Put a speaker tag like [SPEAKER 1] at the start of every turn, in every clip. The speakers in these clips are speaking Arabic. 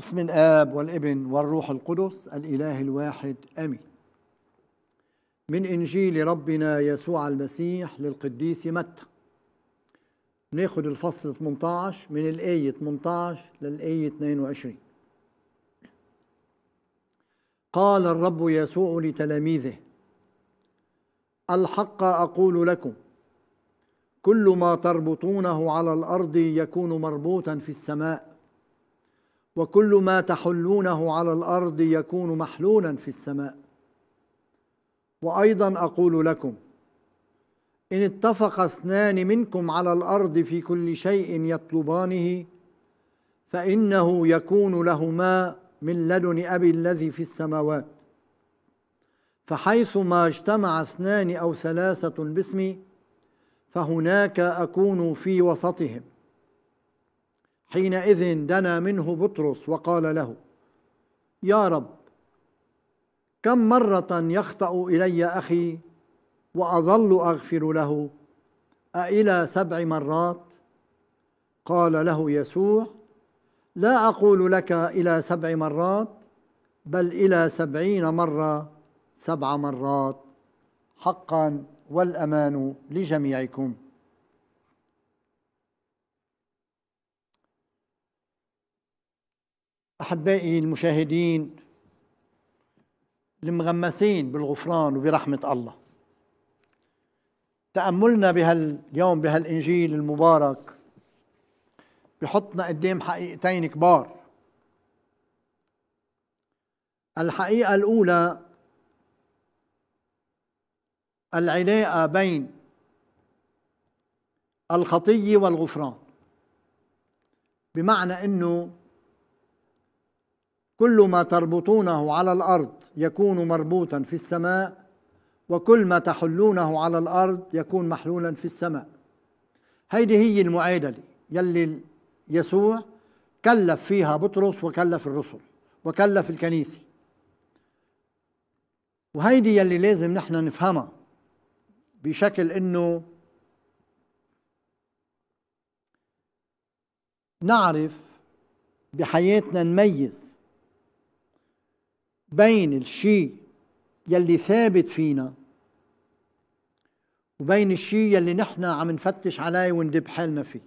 [SPEAKER 1] بسم الآب والابن والروح القدس الإله الواحد آمين. من إنجيل ربنا يسوع المسيح للقديس متى. ناخد الفصل 18 من الآية 18 للآية 22. قال الرب يسوع لتلاميذه: الحق أقول لكم كل ما تربطونه على الأرض يكون مربوطا في السماء وكل ما تحلونه على الارض يكون محلولا في السماء وايضا اقول لكم ان اتفق اثنان منكم على الارض في كل شيء يطلبانه فانه يكون لهما من لدن ابي الذي في السماوات فحيث ما اجتمع اثنان او ثلاثه باسمي فهناك اكون في وسطهم حينئذ دنا منه بطرس وقال له يا رب كم مره يخطا الي اخي واظل اغفر له أإلى سبع مرات؟ قال له يسوع: لا أقول لك إلى سبع مرات بل إلى سبعين مرة سبع مرات حقا والأمان لجميعكم أحبائي المشاهدين المغمسين بالغفران وبرحمة الله تأملنا بهاليوم بهالإنجيل المبارك بحطنا قدام حقيقتين كبار الحقيقة الأولى العلاقة بين الخطية والغفران بمعنى أنه كل ما تربطونه على الارض يكون مربوطا في السماء وكل ما تحلونه على الارض يكون محلولا في السماء هيدي هي المعادله يلي يسوع كلف فيها بطرس وكلف الرسل وكلف الكنيسه وهيدي يلي لازم نحن نفهمها بشكل انه نعرف بحياتنا نميز بين الشيء يلي ثابت فينا وبين الشيء يلي نحن عم نفتش عليه وندب حالنا فيه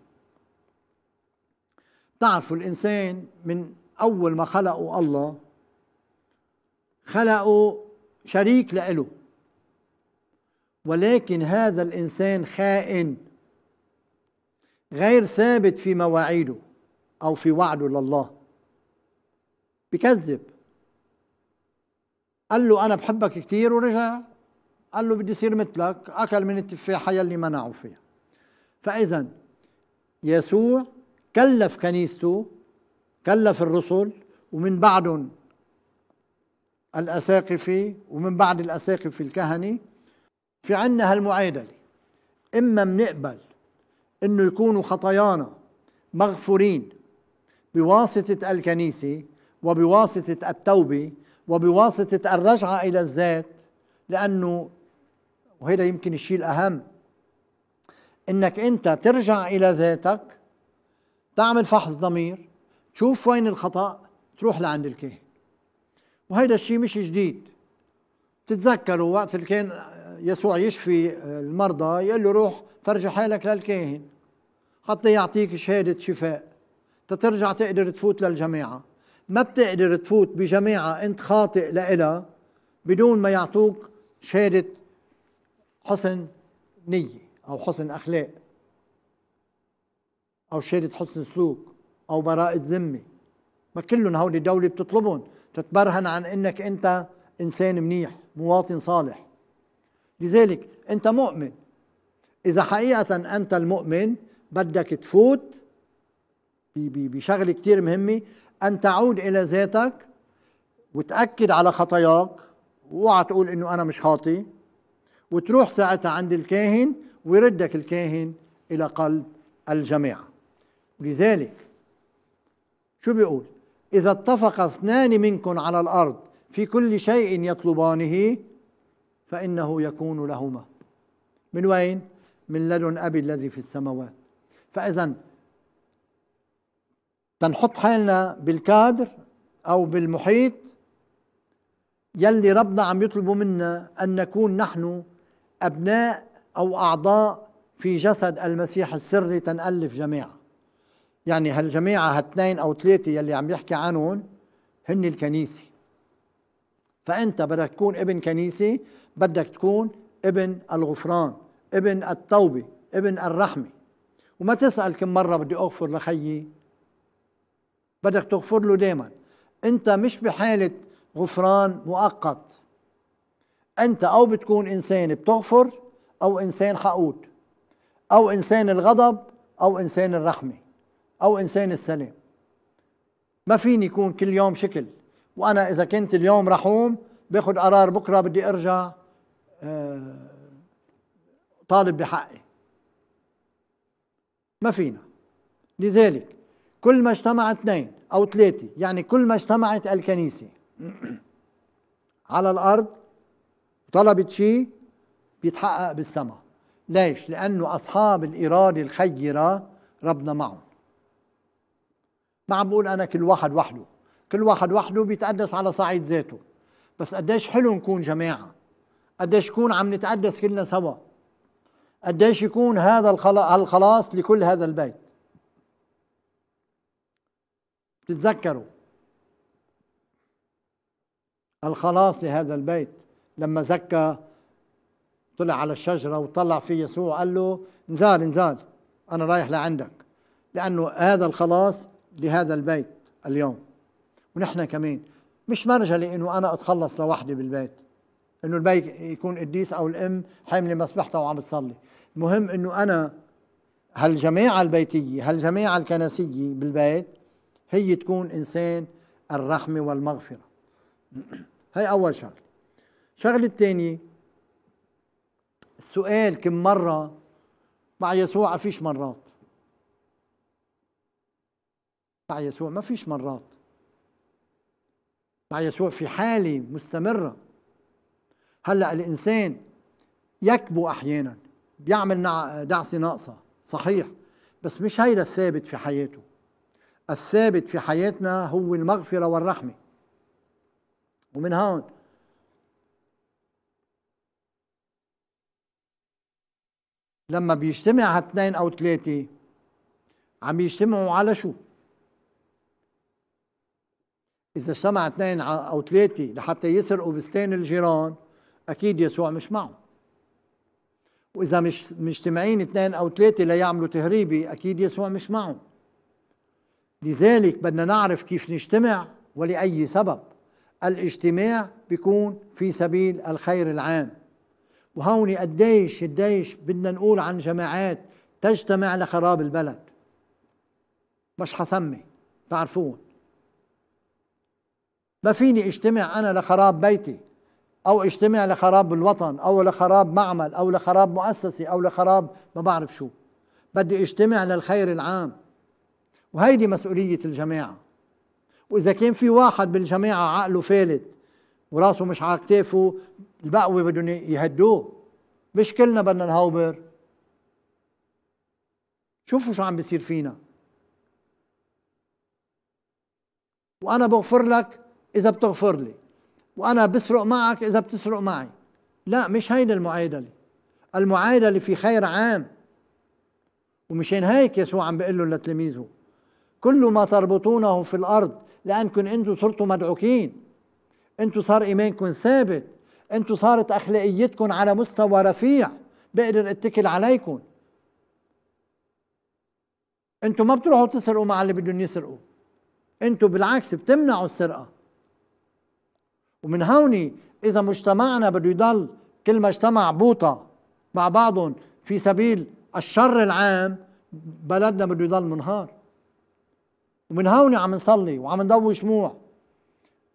[SPEAKER 1] بتعرفوا الإنسان من أول ما خلقه الله خلقه شريك لإله ولكن هذا الإنسان خائن غير ثابت في مواعيده أو في وعده لله بكذب قال له أنا بحبك كثير ورجع قال له بدي أصير مثلك أكل من التفاحة يلي منعوا فيها فإذا يسوع كلف كنيسته كلف الرسل ومن بعدهم الأساقفة ومن بعد الأساقفة الكهنة في عنا هالمعادلة إما منقبل إنه يكونوا خطايانا مغفورين بواسطة الكنيسة وبواسطة التوبة وبواسطة الرجعة إلى الذات لأنه وهذا يمكن الشيء الأهم إنك أنت ترجع إلى ذاتك تعمل فحص ضمير تشوف وين الخطأ تروح لعند الكاهن وهيدا الشيء مش جديد تتذكروا وقت اللي كان يسوع يشفي المرضى يقول له روح فرجي حالك للكاهن حتى يعطيك شهادة شفاء تترجع تقدر تفوت للجماعة ما بتقدر تفوت بجماعة أنت خاطئ لإلها بدون ما يعطوك شهادة حسن نية أو حسن أخلاق أو شهادة حسن سلوك أو براءة ذمة ما كلهم هول الدولة بتطلبهم تتبرهن عن أنك أنت إنسان منيح مواطن صالح لذلك أنت مؤمن إذا حقيقة أنت المؤمن بدك تفوت بشغلة كتير مهمة أن تعود إلى ذاتك وتأكد على خطاياك اوعى تقول إنه أنا مش خاطي وتروح ساعتها عند الكاهن ويردك الكاهن إلى قلب الجماعة لذلك شو بيقول إذا اتفق اثنان منكم على الأرض في كل شيء يطلبانه فإنه يكون لهما من وين؟ من لدن أبي الذي في السماوات فإذا تنحط حالنا بالكادر أو بالمحيط يلي ربنا عم يطلب منا أن نكون نحن أبناء أو أعضاء في جسد المسيح السري تنألف جماعة يعني هالجماعة هالاثنين أو ثلاثة يلي عم يحكي عنهم هن الكنيسة فأنت بدك تكون ابن كنيسة بدك تكون ابن الغفران ابن التوبة ابن الرحمة وما تسأل كم مرة بدي أغفر لخيي بدك تغفر له دائما انت مش بحالة غفران مؤقت انت او بتكون انسان بتغفر او انسان حقود او انسان الغضب او انسان الرحمة او انسان السلام ما فيني يكون كل يوم شكل وانا اذا كنت اليوم رحوم باخد قرار بكره بدي ارجع آه، طالب بحقي ما فينا لذلك كل ما اجتمع اثنين أو ثلاثة يعني كل ما اجتمعت الكنيسة على الأرض طلبت شيء بيتحقق بالسماء ليش؟ لأنه أصحاب الإرادة الخيرة ربنا معهم ما عم بقول أنا كل واحد وحده كل واحد وحده بيتقدس على صعيد ذاته بس قديش حلو نكون جماعة قديش يكون عم نتقدس كلنا سوا قديش يكون هذا الخلاص لكل هذا البيت تتذكروا الخلاص لهذا البيت لما زكى طلع على الشجرة وطلع في يسوع قال له انزال انزال أنا رايح لعندك لأنه هذا الخلاص لهذا البيت اليوم ونحن كمان مش مرجى لأنه أنا أتخلص لوحدي بالبيت انه البيت يكون قديس او الام حامله مسبحتها وعم بتصلي المهم انه انا هالجماعه البيتيه هالجماعه الكنسيه بالبيت هي تكون إنسان الرحمة والمغفرة هاي أول شغلة الشغلة الثانية السؤال كم مرة مع يسوع ما فيش مرات مع يسوع ما فيش مرات مع يسوع في حالة مستمرة هلا الإنسان يكبو أحيانا بيعمل دعسة ناقصة صحيح بس مش هيدا الثابت في حياته الثابت في حياتنا هو المغفرة والرحمة ومن هون لما بيجتمع اثنين أو ثلاثة عم يجتمعوا على شو؟ إذا اجتمع اثنين أو ثلاثة لحتى يسرقوا بستان الجيران أكيد يسوع مش معهم وإذا مش مجتمعين اثنين أو ثلاثة ليعملوا تهريبة أكيد يسوع مش معهم لذلك بدنا نعرف كيف نجتمع ولأي سبب الاجتماع بيكون في سبيل الخير العام وهون قديش قديش بدنا نقول عن جماعات تجتمع لخراب البلد مش حسمي تعرفون ما فيني اجتمع انا لخراب بيتي او اجتمع لخراب الوطن او لخراب معمل او لخراب مؤسسه او لخراب ما بعرف شو بدي اجتمع للخير العام وهيدي مسؤولية الجماعة وإذا كان في واحد بالجماعة عقله فالت وراسه مش على كتافه البقوة بدهم يهدوه مش كلنا بدنا نهوبر شوفوا شو عم بيصير فينا وأنا بغفر لك إذا بتغفر لي وأنا بسرق معك إذا بتسرق معي لا مش هيدا المعادلة المعادلة في خير عام ومشان هيك يسوع عم بيقول له لتلاميذه كل ما تربطونه في الارض لانكم انتم صرتوا مدعوكين انتم صار ايمانكم ثابت انتم صارت اخلاقيتكم على مستوى رفيع بقدر اتكل عليكم انتم ما بتروحوا تسرقوا مع اللي بدهم يسرقوا انتم بالعكس بتمنعوا السرقه ومن هون اذا مجتمعنا بده يضل كل ما اجتمع بوطه مع بعضهم في سبيل الشر العام بلدنا بده يضل منهار ومن هون عم نصلي وعم نضوي شموع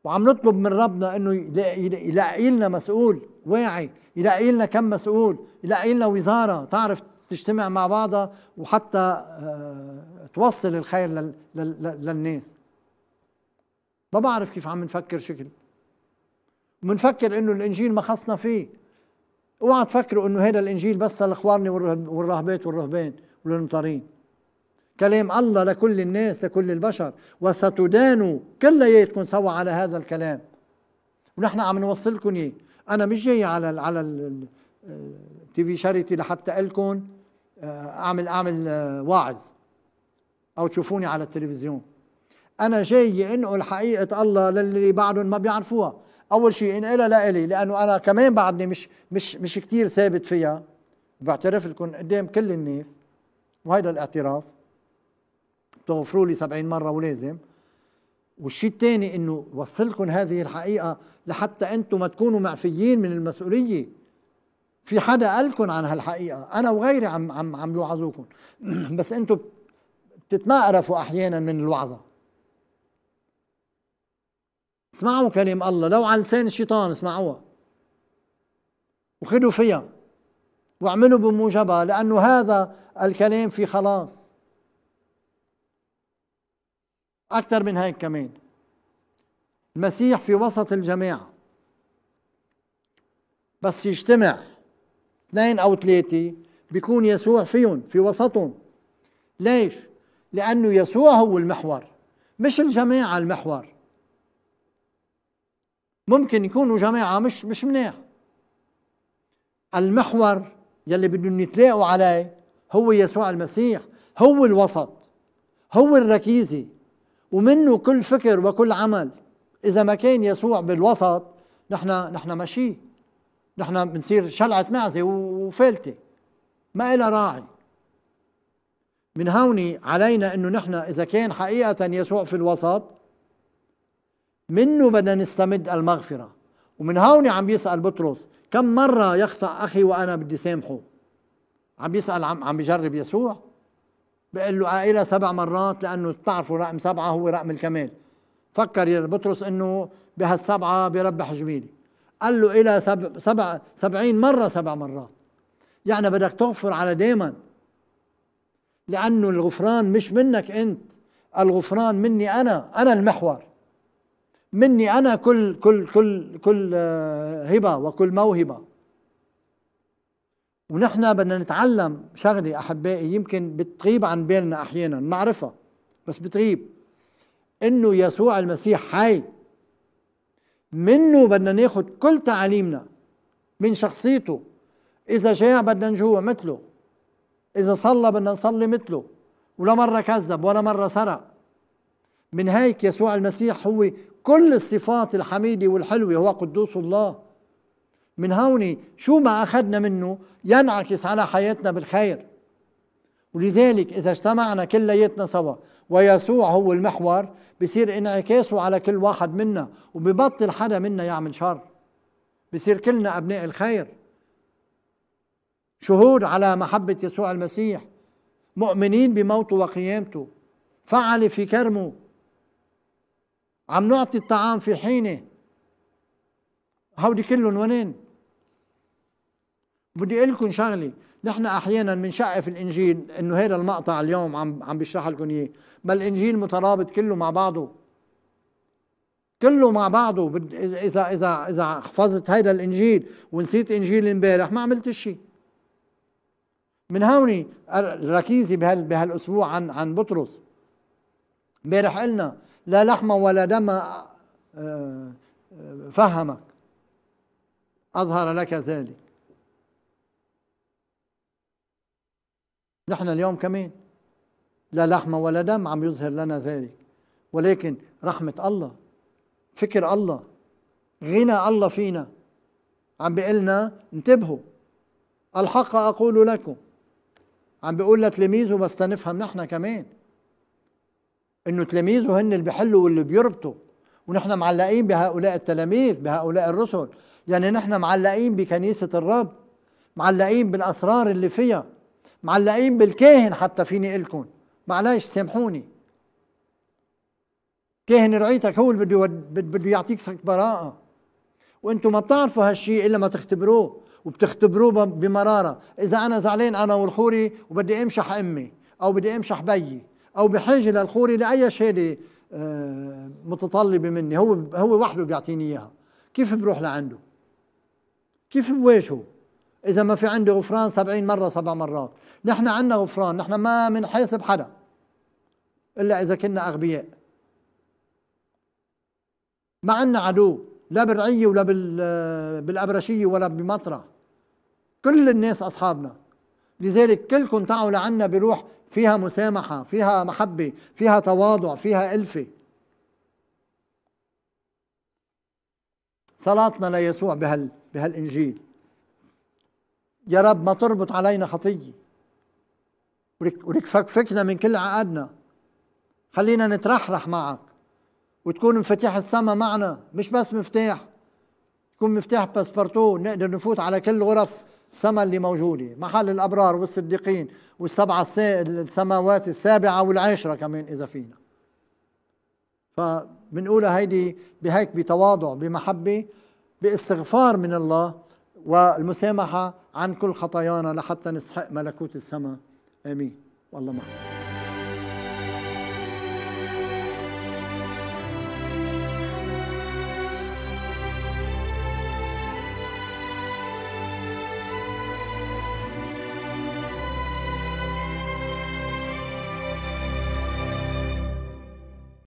[SPEAKER 1] وعم نطلب من ربنا انه يلاقي لنا مسؤول واعي يلاقي لنا كم مسؤول يلاقي لنا وزاره تعرف تجتمع مع بعضها وحتى آه، توصل الخير للناس ما بعرف كيف عم نفكر شكل بنفكر انه الانجيل ما خصنا فيه اوعى تفكروا انه هذا الانجيل بس للاخوان والرهبات والرهبان والمطارين كلام الله لكل الناس لكل البشر وستدانوا كل يتكون سوا على هذا الكلام ونحن عم نوصلكم اياه انا مش جاي على الـ على التي آه، في شاريتي لحتى لكم آه، اعمل اعمل آه، واعظ او تشوفوني على التلفزيون انا جاي انقل حقيقه الله للي بعدهم ما بيعرفوها اول شيء انقلها لإلي لانه انا كمان بعدني مش مش مش كثير ثابت فيها بعترف لكم قدام كل الناس وهيدا الاعتراف توفروا لي 70 مره ولازم والشيء الثاني انه وصلكم هذه الحقيقه لحتى انتم ما تكونوا معفيين من المسؤوليه في حدا قالكم عن هالحقيقه انا وغيري عم عم عم يوعظوكم بس انتم بتتمقرفوا احيانا من الوعظه اسمعوا كلام الله لو على لسان الشيطان اسمعوها وخذوا فيها واعملوا بموجبها لانه هذا الكلام في خلاص أكثر من هيك كمان المسيح في وسط الجماعة بس يجتمع اثنين أو ثلاثة بيكون يسوع فيهم في وسطهم ليش؟ لأنه يسوع هو المحور مش الجماعة المحور ممكن يكونوا جماعة مش مش منيح المحور يلي بدهم يتلاقوا عليه هو يسوع المسيح هو الوسط هو الركيزه ومنه كل فكر وكل عمل إذا ما كان يسوع بالوسط نحن نحن ماشي نحن بنصير شلعة معزة وفالتة ما إلها راعي من هون علينا انه نحن اذا كان حقيقه يسوع في الوسط منه بدنا نستمد المغفره ومن هون عم يسال بطرس كم مره يخطا اخي وانا بدي سامحه عم يسال عم, عم بجرب يسوع بقول له عائلة سبع مرات لأنه بتعرفوا رقم سبعة هو رقم الكمال فكر بطرس أنه بهالسبعة بربح جميلي قال له إلى سبع, سبع سبعين مرة سبع مرات يعني بدك تغفر على دايما لأنه الغفران مش منك أنت الغفران مني أنا أنا المحور مني أنا كل كل كل كل آه، هبة وكل موهبة ونحن بدنا نتعلم شغلة أحبائي يمكن بتغيب عن بالنا أحيانا معرفة بس بتغيب إنه يسوع المسيح حي منه بدنا ناخد كل تعاليمنا من شخصيته إذا جاع بدنا نجوع مثله إذا صلى بدنا نصلي مثله ولا مرة كذب ولا مرة سرق من هيك يسوع المسيح هو كل الصفات الحميدة والحلوة هو قدوس الله من هون شو ما أخذنا منه ينعكس على حياتنا بالخير ولذلك إذا اجتمعنا كلياتنا سوا ويسوع هو المحور بصير انعكاسه على كل واحد منا وببطل حدا منا يعمل شر بصير كلنا أبناء الخير شهود على محبة يسوع المسيح مؤمنين بموته وقيامته فعل في كرمه عم نعطي الطعام في حينه هودي كلهم وين بدي اقول لكم شغله نحن احيانا بنشقف الانجيل انه هذا المقطع اليوم عم عم بشرح لكم اياه بل الانجيل مترابط كله مع بعضه كله مع بعضه اذا اذا اذا حفظت هيدا الانجيل ونسيت انجيل امبارح ما عملت شيء من هوني الركيزه بهال بهالاسبوع عن عن بطرس امبارح قلنا لا لحم ولا دم آه، آه، فهمك اظهر لك ذلك نحن اليوم كمان لا لحم ولا دم عم يظهر لنا ذلك ولكن رحمة الله فكر الله غنى الله فينا عم بيقلنا انتبهوا الحق أقول لكم عم بيقول لتلاميذه بس تنفهم نحن كمان انه تلاميذه هن اللي بيحلوا واللي بيربطوا ونحن معلقين بهؤلاء التلاميذ بهؤلاء الرسل يعني نحن معلقين بكنيسة الرب معلقين بالأسرار اللي فيها معلقين بالكاهن حتى فيني إلكن معلش سامحوني كاهن رعيتك هو اللي بده بده يعطيك براءة وانتم ما بتعرفوا هالشيء الا ما تختبروه وبتختبروه بمرارة إذا أنا زعلان أنا والخوري وبدي أمشح أمي أو بدي أمشح بيي أو بحاجة للخوري لأي شهادة آه، متطلبة مني هو هو وحده بيعطيني إياها كيف بروح لعنده كيف بواجهه اذا ما في عندي غفران سبعين مره سبع مرات نحن عندنا غفران نحن ما بنحاسب حدا الا اذا كنا اغبياء ما عندنا عدو لا بالرعيه ولا بالابرشيه ولا بمطرح كل الناس اصحابنا لذلك كلكم تعوا لعنا بروح فيها مسامحه فيها محبه فيها تواضع فيها الفه صلاتنا ليسوع بهال بهالانجيل يا رب ما تربط علينا خطية ولك فكفكنا من كل عقدنا خلينا نترحرح معك وتكون مفاتيح السما معنا مش بس مفتاح تكون مفتاح باسبورتو نقدر نفوت على كل غرف السما اللي موجودة محل الأبرار والصديقين والسبعة السماوات السابعة والعاشرة كمان إذا فينا فبنقولها هيدي بهيك بتواضع بمحبة باستغفار من الله والمسامحة عن كل خطايانا لحتى نسحق ملكوت السماء آمين والله معك